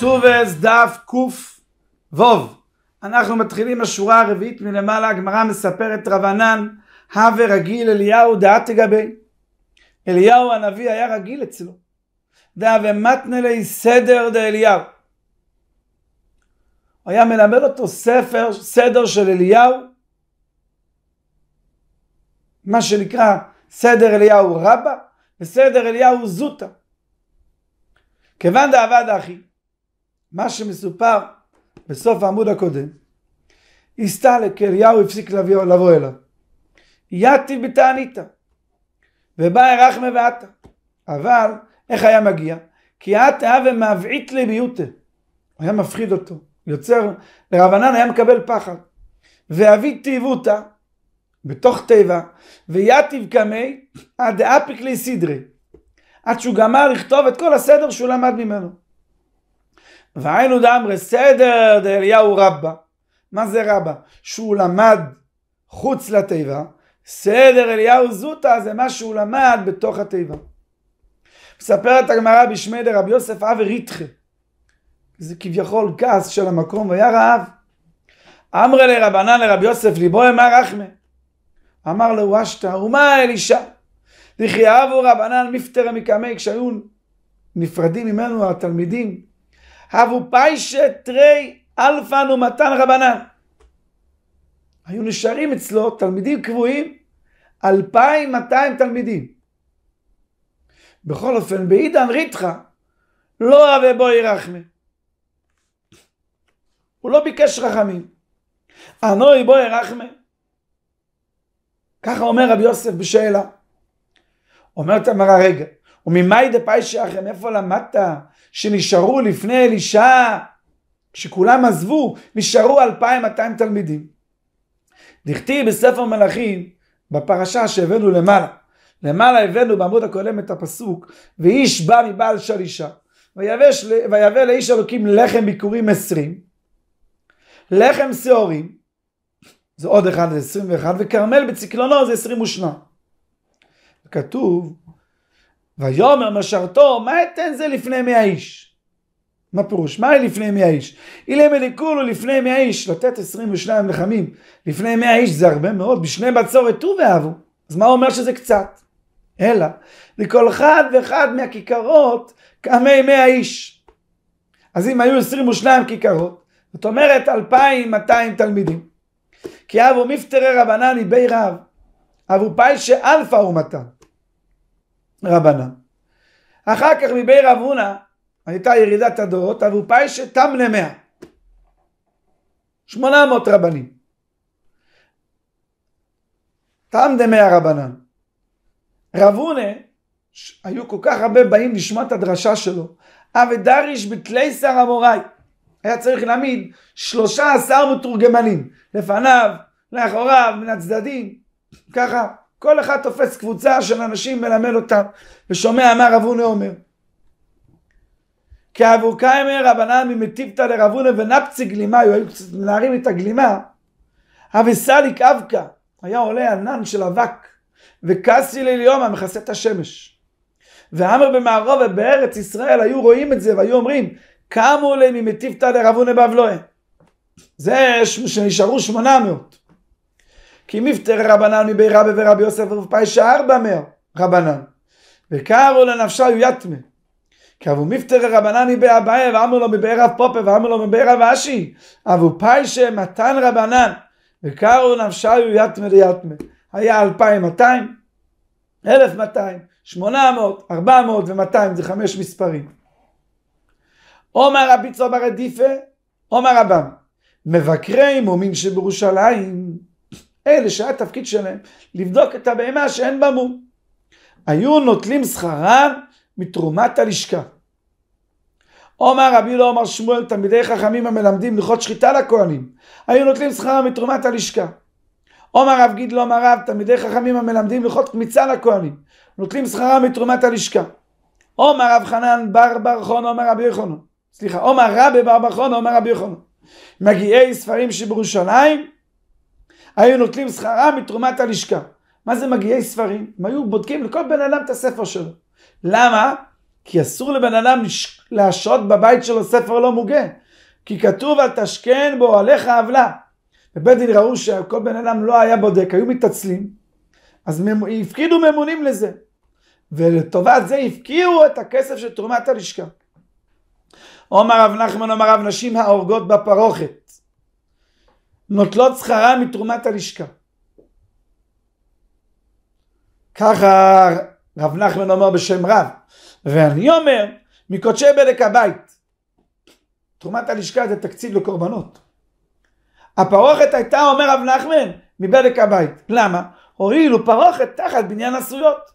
סובס דף קו. אנחנו מתחילים השורה הרביעית מלמעלה, הגמרא מספרת רבנן, הווה רגיל אליהו דעת תגבי. אליהו הנביא היה רגיל אצלו. דהווה לי סדר דאליהו. הוא היה מלמד אותו ספר, סדר של אליהו, מה שנקרא סדר אליהו רבה וסדר אליהו זוטה. כיוון דאבד אחי, מה שמסופר בסוף העמוד הקודם, הסתלק אליהו הפסיק לבוא, לבוא אליו. יתי בתעניתא, ובא הרחמה ועתה. אבל, איך היה מגיע? כי עתה ומבעית לביוטה. היה מפחיד אותו, יוצר, לרבנן היה מקבל פחד. ואבי תיבותא, בתוך תיבה, ויתיב קמי עד אפיק לי סדרי. עד שהוא גמר לכתוב את כל הסדר שהוא למד ממנו. והיינו דאמרי סדר דאליהו רבא. מה זה רבא? שהוא למד חוץ לתיבה, סדר אליהו זוטה זה מה שהוא למד בתוך התיבה. מספרת הגמרא בשמי דרבי יוסף אבי ריתחה. זה כביכול כעס של המקום, והיה רעב. אמרי לרבנן לרבי יוסף ליבו אמר רחמה. אמר לו אשתא ומה אלישע? אבו רבנן מפטר מקמי כשהיו נפרדים ממנו התלמידים הבו פיישה תרי אלפן ומתן רבנן. היו נשארים אצלו תלמידים קבועים, 2,200 תלמידים. בכל אופן, בעידן ריתחה, לא אבי בו ירחמי. הוא לא ביקש רחמים. אנוי בו ירחמי. ככה אומר רבי יוסף בשאלה. אומרת המרא רגע, וממאי דפאי שחם, איפה למדת שנשארו לפני אלישע, כשכולם עזבו, נשארו 2,200 תלמידים. דכתיב בספר מלאכים, בפרשה שהבאנו למעלה, למעלה הבאנו בעמוד הקודם את הפסוק, ואיש בא מבעל שלישה, ויבא לאיש אלוקים לחם ביכורים עשרים, לחם שעורים, זה עוד אחד, זה עשרים ואחד, וכרמל בצקלונו זה עשרים 22. כתוב, ויאמר משרתו, מה אתן זה לפני מאה איש? מה פירוש? מה היא לפני מאה איש? אילם אליקולו לפני מאה איש, לתת עשרים ושניים לחמים. לפני מאה איש זה הרבה מאוד, בשני בצורת ט"ו ואהבו, אז מה אומר שזה קצת? אלא, לכל אחד ואחד מהכיכרות קמי מאה איש. אז אם היו עשרים ושניים כיכרות, זאת אומרת אלפיים מאתיים תלמידים. כי אבו מפטרי רבנני בי רב, אבו פאי שאלפא הוא מתן. רבנה. אחר כך מבי רב הונא הייתה ירידת הדורות, אבו פיישה תמנה מאה. מאות רבנים. טעם דמיה רבנן. רב הונא, היו כל כך הרבה באים לשמוע את הדרשה שלו, אבי דריש בתלי שר המוראי. היה צריך להעמיד שלושה עשר מתורגמנים, לפניו, לאחוריו, מן הצדדים, ככה. כל אחד תופס קבוצה של אנשים, מלמד אותם, ושומע מה רב הונא אומר. כי עבור קיימר רבנן ממטיבתא לרב הונא ונפצי גלימה, היו קצת מנערים את הגלימה, אבי סאליק אבקה, היה עולה ענן של אבק, וקסי ליליומא מכסה את השמש. ועמר במערובה בארץ ישראל היו רואים את זה והיו אומרים, קמו לי ממטיבתא לרב הונא בבלואה. זה שנשארו שמונה מאות. כי מפטר רבנן מבי רבי ורבי יוסף ורב פיישא ארבע מאה רבנן. וקרו לנפשה יתמה. כי אבו מפטר רבנן מבי אביי ואמרו לו מבי רב פופה ואמרו לו מבי רב אשי. אבו פיישא מתן רבנן. וקרו נפשה יתמה ליתמה היה אלפיים מאתיים, אלף מאתיים, שמונה מאות, ארבע מאות ומאתיים זה חמש מספרים. עומר רבי צובר עדיפה, עומר רבם. מבקרי מומין שבירושלים אלה שהיה תפקיד שלהם, לבדוק את הבהמה שאין בה מום. היו נוטלים שכרם מתרומת הלשכה. עומר רבי לא אומר שמואל, תלמידי חכמים המלמדים ללכות שחיטה לכהנים, היו נוטלים שכרם מתרומת הלשכה. עומר רב גיד לא אמר רב, תלמידי חכמים המלמדים ללכות קמיצה לכהנים, נוטלים שכרם מתרומת הלשכה. עומר רב חנן בר בר חון עומר רבי יחונו, סליחה, עומר רבי בר בר חון עומר רבי יחונו. מגיעי ספרים שבירושלים, היו נוטלים שכרה מתרומת הלשכה. מה זה מגיעי ספרים? הם היו בודקים לכל בן אדם את הספר שלו. למה? כי אסור לבן אדם לש... להשעות בבית שלו ספר לא מוגה. כי כתוב על תשכן בו עליך עוולה. בבית דין ראו שכל בן אדם לא היה בודק, היו מתעצלים. אז ממ... הפקידו ממונים לזה. ולטובת זה הפקיעו את הכסף של תרומת הלשכה. עומר רב נחמן אמר רב נשים ההורגות בפרוכת. נוטלות שכרה מתרומת הלשכה. ככה רב נחמן אומר בשם רב, ואני אומר, מקודשי בדק הבית. תרומת הלשכה זה תקציב לקורבנות. הפרוכת הייתה, אומר רב נחמן, מבדק הבית. למה? הואיל ופרוכת תחת בניין עשויות.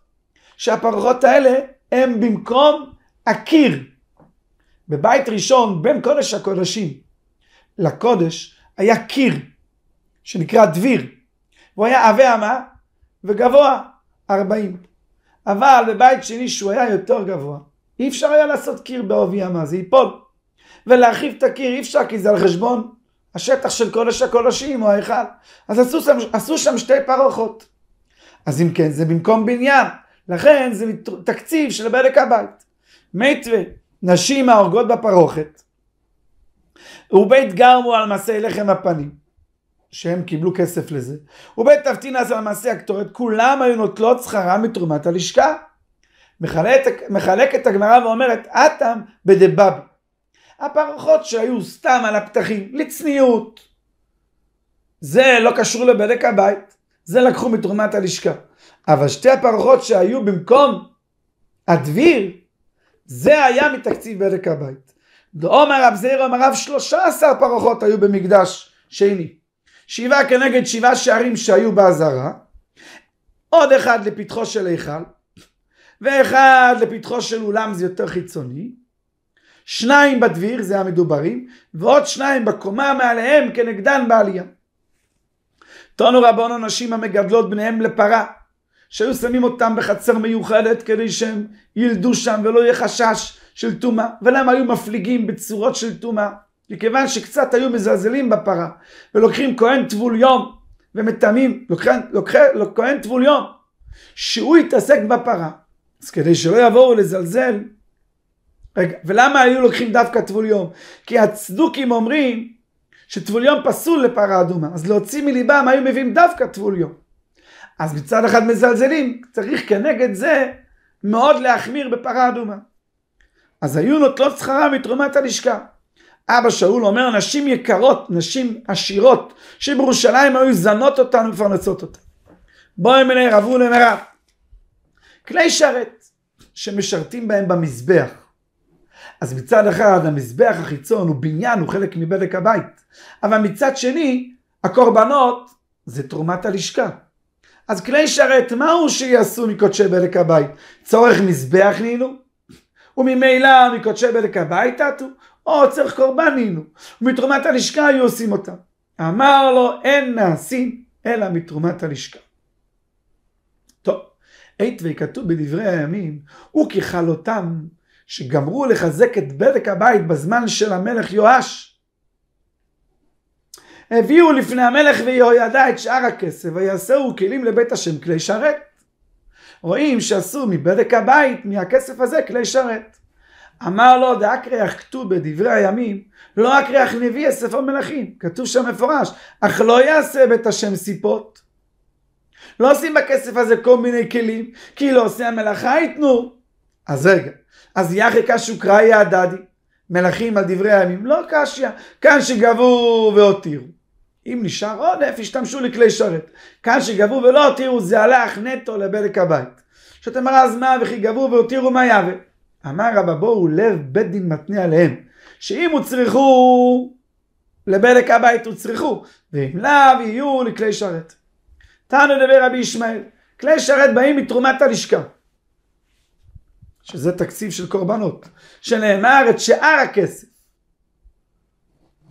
שהפרוכות האלה הם במקום הקיר. בבית ראשון, בין קודש הקודשים לקודש, היה קיר שנקרא דביר, והוא היה עבה אמה וגבוה ארבעים אבל בבית שני שהוא היה יותר גבוה, אי אפשר היה לעשות קיר בעובי אמה, זה ייפול. ולהרחיב את הקיר אי אפשר כי זה על חשבון השטח של קודש הקודשים או ההיכל. אז עשו שם, עשו שם שתי פרוכות. אז אם כן, זה במקום בניין. לכן זה תקציב של בדק הבית. מתווה נשים ההורגות בפרוכת, ובית גרמו על מעשה לחם הפנים, שהם קיבלו כסף לזה, ובית תבטינס על מעשה הקטורת, כולם היו נוטלות שכרה מתרומת הלשכה. מחלקת, מחלקת הגמרא ואומרת, אטאם בדבב. הפרחות שהיו סתם על הפתחים, לצניעות. זה לא קשור לבדק הבית, זה לקחו מתרומת הלשכה. אבל שתי הפרחות שהיו במקום הדביר, זה היה מתקציב בדק הבית. דאומר רב זעיר אמר רב שלושה עשר פרחות היו במקדש שני. שבעה כנגד שבעה שערים שהיו באזהרה, עוד אחד לפתחו של היכל, ואחד לפתחו של אולם זה יותר חיצוני, שניים בדביר זה המדוברים, ועוד שניים בקומה מעליהם כנגדן בעלייה. טונו רבונו נשים המגדלות בניהם לפרה, שהיו שמים אותם בחצר מיוחדת כדי שהם ילדו שם ולא יהיה חשש של טומאה, ולמה היו מפליגים בצורות של טומאה? מכיוון שקצת היו מזלזלים בפרה, ולוקחים כהן טבול יום, ומטעמים, ומטמאים, כהן טבול יום, שהוא יתעסק בפרה, אז כדי שלא יבואו לזלזל, רגע, ולמה היו לוקחים דווקא טבול יום? כי הצדוקים אומרים שטבול יום פסול לפרה אדומה, אז להוציא מליבם היו מביאים דווקא טבול יום. אז מצד אחד מזלזלים, צריך כנגד זה מאוד להחמיר בפרה אדומה. אז היו נוטלות שכרה מתרומת הלשכה. אבא שאול אומר, נשים יקרות, נשים עשירות, שבירושלים היו זנות אותן ומפרנסות אותן. בואי מנהר עברו למרב. כלי שרת, שמשרתים בהם במזבח. אז מצד אחד, המזבח החיצון הוא בניין, הוא חלק מבדק הבית. אבל מצד שני, הקורבנות זה תרומת הלשכה. אז כלי שרת, מהו שיעשו מקודשי בדק הבית? צורך מזבח נהיינו? וממילא מקודשי בדק הביתה עטו, או צריך קורבן נינו, ומתרומת הלשכה היו עושים אותם. אמר לו, אין נעשים אלא מתרומת הלשכה. טוב, היית וכתוב בדברי הימים, וככלותם שגמרו לחזק את בדק הבית בזמן של המלך יואש. הביאו לפני המלך ויהוידע את שאר הכסף, ויעשהו כלים לבית השם כלי שרת. רואים שעשו מבדק הבית, מהכסף הזה, כלי שרת. אמר לו דאקריח כתוב בדברי הימים, לא אקריח נביא ספר מלכים, כתוב שם מפורש, אך לא יעשה בית השם סיפות. לא עושים בכסף הזה כל מיני כלים, כי לא עושה המלאכה ייתנו. אז רגע, אז יחי קשו קראי הדדי, מלכים על דברי הימים, לא קשיא, כאן שגבו והותירו. אם נשאר עודף, השתמשו לכלי שרת. כאן שגבו ולא הותירו, זה הלך נטו לבדק הבית. שאתה אמרה אז מה וכי גבו והותירו מה יהווה. אמר רבא בואו לב בית דין מתנה עליהם, שאם הוצרכו לבדק הבית הוצרכו, ואם לאו יהיו לכלי שרת. תענו דבר רבי ישמעאל, כלי שרת באים מתרומת הלשכה. שזה תקציב של קורבנות, שנאמר את שאר הכסף.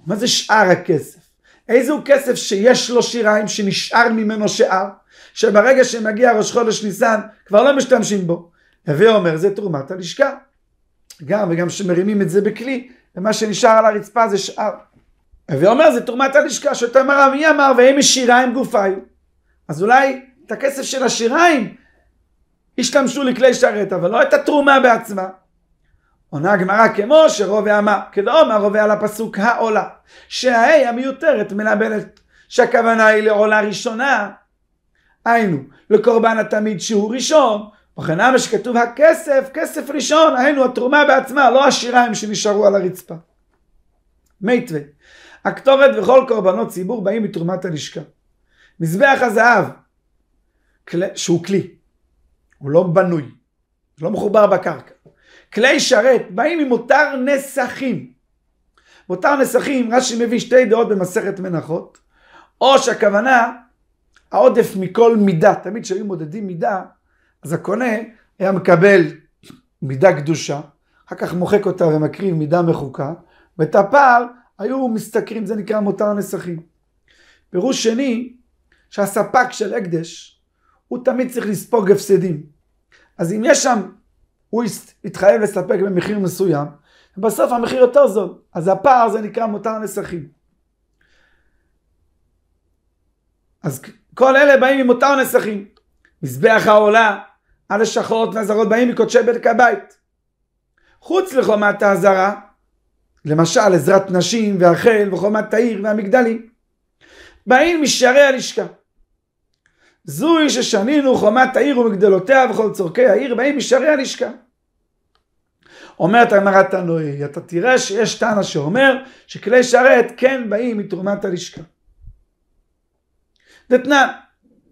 מה זה שאר הכסף? איזהו כסף שיש לו שיריים, שנשאר ממנו שאר, שברגע שמגיע ראש חודש ניסן, כבר לא משתמשים בו. הווי אומר, זה תרומת הלשכה. גם, וגם שמרימים את זה בכלי, ומה שנשאר על הרצפה זה שאר. הווי אומר, זה תרומת הלשכה, שאתה אמר אבי אמר, והם משיריים גופיו. אז אולי את הכסף של השיריים השתמשו לכלי שרת, אבל לא את התרומה בעצמה. עונה הגמרא כמו שרובה אמר, כדאומר רובה על הפסוק העולה, שההי המיותרת מלבלת, שהכוונה היא לעולה ראשונה, היינו, לקורבן התמיד שהוא ראשון, וכן אמה שכתוב הכסף, כסף ראשון, היינו התרומה בעצמה, לא השיריים שנשארו על הרצפה. מיתווה, הקטורת וכל קורבנות ציבור באים מתרומת הלשכה. מזבח הזהב, שהוא כלי, הוא לא בנוי, לא מחובר בקרקע. כלי שרת, באים עם מותר נסכים. מותר נסכים, רש"י מביא שתי דעות במסכת מנחות, או שהכוונה, העודף מכל מידה, תמיד כשהיו מודדים מידה, אז הקונה היה מקבל מידה קדושה, אחר כך מוחק אותה ומקריב מידה מחוקה, ואת הפער היו משתכרים, זה נקרא מותר נסכים. פירוש שני, שהספק של הקדש, הוא תמיד צריך לספוג הפסדים. אז אם יש שם הוא התחייב לספק במחיר מסוים, ובסוף המחיר יותר זול. אז הפער זה נקרא מותר נסכים. אז כל אלה באים עם מותר נסכים. מזבח העולה, הלשכות והזרות באים מקודשי בדק הבית. חוץ לחומת האזהרה, למשל עזרת נשים והחל וחומת העיר והמגדלים, באים משערי הלשכה. זוהי ששנינו חומת העיר ומגדלותיה וכל צורכי העיר, באים משערי הלשכה. אומרת הגמרא תנועי, אתה תראה שיש תנא שאומר שכלי שרת כן באים מתרומת הלשכה. דתנא,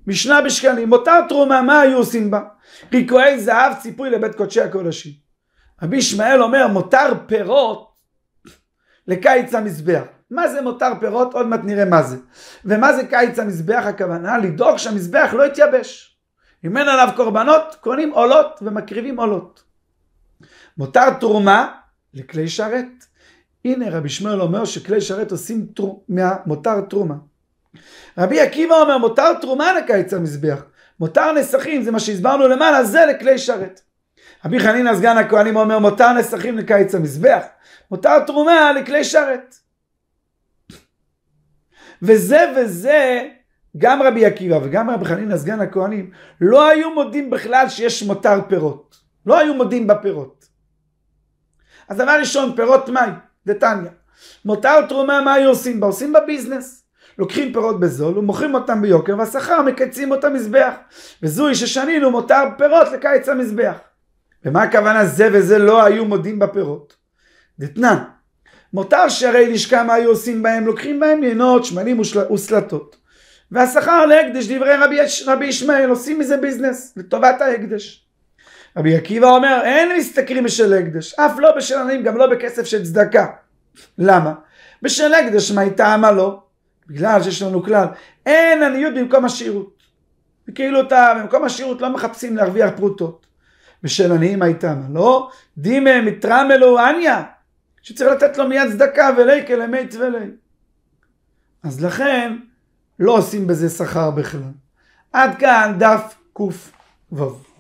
משנה בשקלים, אותה תרומה, מה היו עושים בה? ריקועי זהב ציפוי לבית קודשי הקודשים. רבי ישמעאל אומר, מותר פירות לקיץ המזבח. מה זה מותר פירות? עוד מעט נראה מה זה. ומה זה קיץ המזבח? הכוונה לדאוג שהמזבח לא יתייבש. אם אין עליו קורבנות, קונים עולות ומקריבים עולות. מותר תרומה לכלי שרת. הנה רבי שמואל אומר שכלי שרת עושים תרומה, מותר תרומה. רבי עקיבא אומר מותר תרומה לקיץ המזבח. מותר נסכים, זה מה שהסברנו למעלה, זה לכלי שרת. רבי חנינא סגן הכהנים אומר, מותר נסכים לקיץ המזבח, מותר תרומה לכלי שרת. וזה וזה, גם רבי עקיבא וגם רבי חנינא סגן הכהנים, לא היו מודים בכלל שיש מותר פירות. לא היו מודים בפירות. אז דבר ראשון, פירות מאי, דתניא. מותר תרומה, מה היו עושים בה? עושים בביזנס לוקחים פירות בזול ומוכרים אותם ביוקר, והשכר מקייצים אותם מזבח. וזוהי ששנינו מותר פירות לקיץ המזבח. ומה הכוונה זה וזה לא היו מודים בפירות? דתנן, מותר שהרי לשכה מה היו עושים בהם? לוקחים בהם ינות, שמנים וסלטות. והשכר להקדש, דברי רבי, רבי ישמעאל, עושים מזה ביזנס, לטובת ההקדש. רבי עקיבא אומר, אין משתכרים בשל הקדש אף לא בשל עניים, גם לא בכסף של צדקה. למה? בשל הקדש מה הייתה עמה לא? בגלל שיש לנו כלל, אין עניות במקום השירות. כאילו אתה, במקום השירות לא מחפשים להרוויח פרוטות. בשל עניים הייתה מה לא? דימה מתרמלו עניה, שצריך לתת לו מיד צדקה ולי למית ולי. אז לכן לא עושים בזה שכר בכלל. עד כאן דף קו.